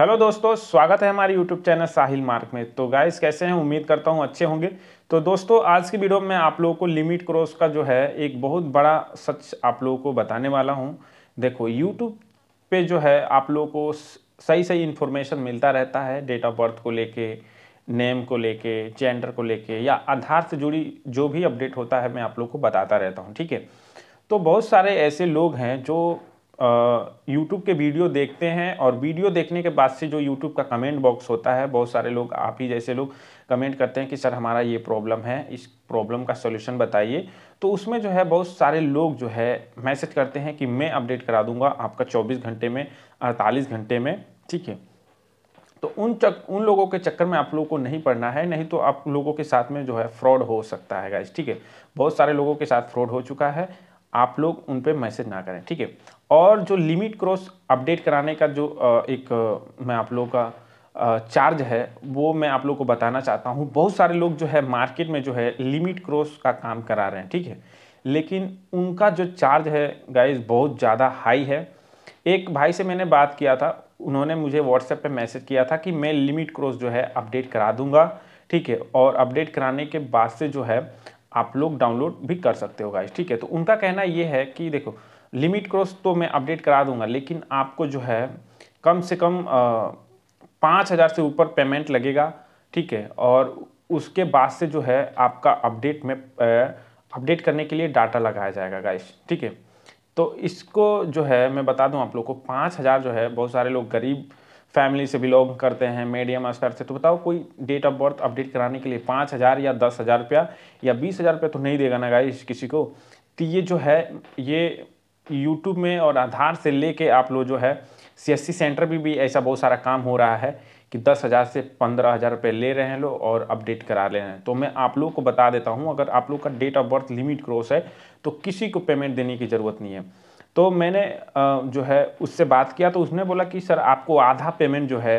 hello दोस्तों स्वागत है हमारे यूट्यूब चैनल साहिल मार्क में तो गाइस कैसे हैं उम्मीद करता हूं अच्छे होंगे तो दोस्तों आज की वीडियो में आप लोगों को लिमिट क्रॉस का जो है एक बहुत बड़ा सच आप लोगों को बताने वाला हूं देखो यूट्यूब पे जो है आप लोगों को सही सही इन्फॉर्मेशन मिलता रहता है डेट ऑफ बर्थ को लेके नेम को लेके जेंडर को लेके या आधार से जुड़ी जो भी अपडेट होता है मैं आप लोग को बताता रहता हूँ ठीक है तो बहुत सारे ऐसे लोग हैं जो यूट्यूब के वीडियो देखते हैं और वीडियो देखने के बाद से जो यूट्यूब का कमेंट बॉक्स होता है बहुत सारे लोग आप ही जैसे लोग कमेंट करते हैं कि सर हमारा ये प्रॉब्लम है इस प्रॉब्लम का सोल्यूशन बताइए तो उसमें जो है बहुत सारे लोग जो है मैसेज करते हैं कि मैं अपडेट करा दूंगा आपका चौबीस घंटे में अड़तालीस घंटे में ठीक है तो उन चक उन लोगों के चक्कर में आप लोगों को नहीं पढ़ना है नहीं तो आप लोगों के साथ में जो है फ्रॉड हो सकता है गाइज ठीक है बहुत सारे लोगों के साथ फ्रॉड हो चुका है आप लोग उन पर मैसेज ना करें ठीक है और जो लिमिट क्रॉस अपडेट कराने का जो एक मैं आप लोगों का चार्ज है वो मैं आप लोगों को बताना चाहता हूँ बहुत सारे लोग जो है मार्केट में जो है लिमिट क्रॉस का काम करा रहे हैं ठीक है लेकिन उनका जो चार्ज है गाइज बहुत ज़्यादा हाई है एक भाई से मैंने बात किया था उन्होंने मुझे व्हाट्सएप पे मैसेज किया था कि मैं लिमिट क्रॉस जो है अपडेट करा दूंगा ठीक है और अपडेट कराने के बाद से जो है आप लोग डाउनलोड भी कर सकते हो गाइस ठीक है तो उनका कहना ये है कि देखो लिमिट क्रॉस तो मैं अपडेट करा दूंगा लेकिन आपको जो है कम से कम पाँच हज़ार से ऊपर पेमेंट लगेगा ठीक है और उसके बाद से जो है आपका अपडेट में अपडेट करने के लिए डाटा लगाया जाएगा गाइस ठीक है तो इसको जो है मैं बता दूँ आप लोग को पाँच हज़ार जो है बहुत सारे लोग गरीब फैमिली से बिलोंग करते हैं मीडियम स्तर से तो बताओ कोई डेट ऑफ बर्थ अपडेट कराने के लिए पाँच हज़ार या दस हज़ार रुपया या बीस हज़ार रुपया तो नहीं देगा ना गाई किसी को तो ये जो है ये यूट्यूब में और आधार से लेके आप लोग जो है सी सेंटर भी भी ऐसा बहुत सारा काम हो रहा है कि दस हज़ार से पंद्रह हज़ार रुपये ले रहे हैं लोग और अपडेट करा रहे हैं तो मैं आप लोग को बता देता हूँ अगर आप लोग का date of birth limit cross है तो किसी को पेमेंट देने की ज़रूरत नहीं है तो मैंने जो है उससे बात किया तो उसने बोला कि सर आपको आधा पेमेंट जो है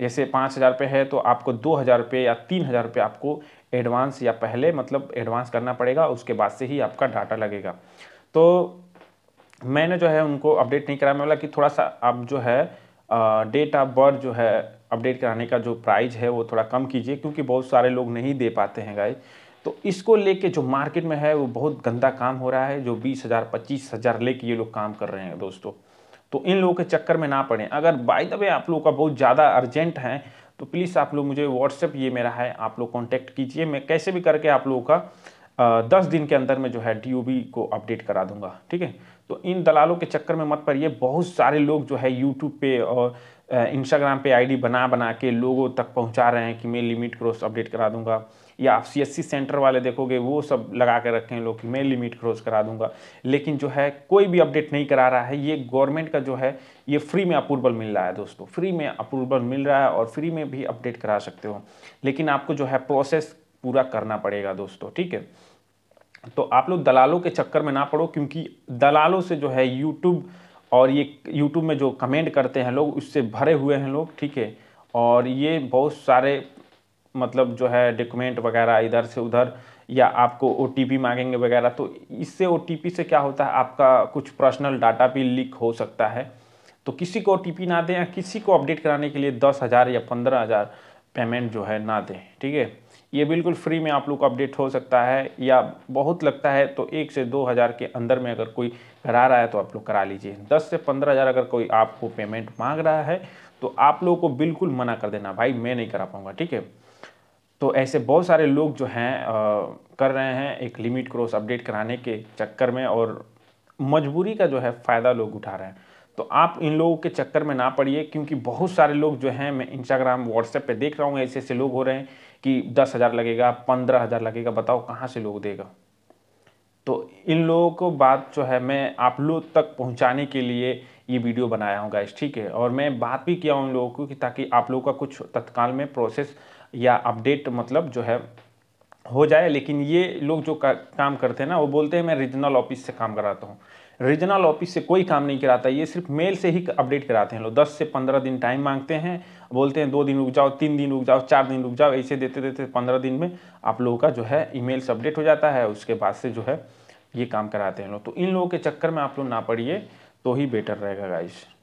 जैसे पाँच हज़ार रुपये है तो आपको दो हज़ार रुपये या तीन हज़ार रुपये आपको एडवांस या पहले मतलब एडवांस करना पड़ेगा उसके बाद से ही आपका डाटा लगेगा तो मैंने जो है उनको अपडेट नहीं कराया मैं बोला कि थोड़ा सा आप जो है डेट ऑफ बर्थ जो है अपडेट कराने का जो प्राइज है वो थोड़ा कम कीजिए क्योंकि बहुत सारे लोग नहीं दे पाते हैं गाइज तो इसको लेके जो मार्केट में है वो बहुत गंदा काम हो रहा है जो बीस हज़ार पच्चीस हज़ार लेके ये लोग काम कर रहे हैं दोस्तों तो इन लोगों के चक्कर में ना पड़े अगर बाय द वे आप लोगों का बहुत ज़्यादा अर्जेंट है तो प्लीज़ आप लोग मुझे व्हाट्सएप ये मेरा है आप लोग कॉन्टैक्ट कीजिए मैं कैसे भी करके आप लोगों का दस दिन के अंदर में जो है डी को अपडेट करा दूंगा ठीक है तो इन दलालों के चक्कर में मत पड़िए बहुत सारे लोग जो है यूट्यूब पे और इंस्टाग्राम पे आईडी बना बना के लोगों तक पहुंचा रहे हैं कि मैं लिमिट क्रॉस अपडेट करा दूंगा या आप सी सेंटर वाले देखोगे वो सब लगा के रखे हैं लोग कि मैं लिमिट क्रॉस करा दूंगा लेकिन जो है कोई भी अपडेट नहीं करा रहा है ये गवर्नमेंट का जो है ये फ्री में अप्रूवल मिल रहा है दोस्तों फ्री में अप्रूवल मिल रहा है और फ्री में भी अपडेट करा सकते हो लेकिन आपको जो है प्रोसेस पूरा करना पड़ेगा दोस्तों ठीक है तो आप लोग दलालों के चक्कर में ना पड़ो क्योंकि दलालों से जो है यूट्यूब और ये यूट्यूब में जो कमेंट करते हैं लोग उससे भरे हुए हैं लोग ठीक है और ये बहुत सारे मतलब जो है डॉक्यूमेंट वगैरह इधर से उधर या आपको ओ मांगेंगे वगैरह तो इससे ओ से क्या होता है आपका कुछ पर्सनल डाटा भी लीक हो सकता है तो किसी को ओ ना दें या किसी को अपडेट कराने के लिए दस हज़ार या पंद्रह हज़ार पेमेंट जो है ना दें ठीक है ये बिल्कुल फ्री में आप लोग को अपडेट हो सकता है या बहुत लगता है तो एक से दो हज़ार के अंदर में अगर कोई करा रहा है तो आप लोग करा लीजिए दस से पंद्रह हज़ार अगर कोई आपको पेमेंट मांग रहा है तो आप लोगों को बिल्कुल मना कर देना भाई मैं नहीं करा पाऊँगा ठीक है तो ऐसे बहुत सारे लोग जो हैं कर रहे हैं एक लिमिट क्रॉस अपडेट कराने के चक्कर में और मजबूरी का जो है फ़ायदा लोग उठा रहे हैं तो आप इन लोगों के चक्कर में ना पड़िए क्योंकि बहुत सारे लोग जो हैं मैं इंस्टाग्राम व्हाट्सएप पे देख रहा हूँ ऐसे ऐसे लोग हो रहे हैं कि दस हज़ार लगेगा पंद्रह हज़ार लगेगा बताओ कहाँ से लोग देगा तो इन लोगों को बात जो है मैं आप लोग तक पहुंचाने के लिए ये वीडियो बनाया हूँ गाइस ठीक है और मैं बात भी किया हूँ उन लोगों को कि ताकि आप लोगों का कुछ तत्काल में प्रोसेस या अपडेट मतलब जो है हो जाए लेकिन ये लोग जो का, काम करते हैं ना वो बोलते हैं मैं रीजनल ऑफिस से काम कराता हूँ रीजनल ऑफिस से कोई काम नहीं कराता ये सिर्फ मेल से ही अपडेट कराते हैं लोग दस से पंद्रह दिन टाइम मांगते हैं बोलते हैं दो दिन रुक जाओ तीन दिन रुक जाओ चार दिन रुक जाओ ऐसे देते देते पंद्रह दिन में आप लोगों का जो है ईमेल से अपडेट हो जाता है उसके बाद से जो है ये काम कराते हैं लोग तो इन लोगों के चक्कर में आप लोग ना पड़िए तो ही बेटर रहेगा गाइश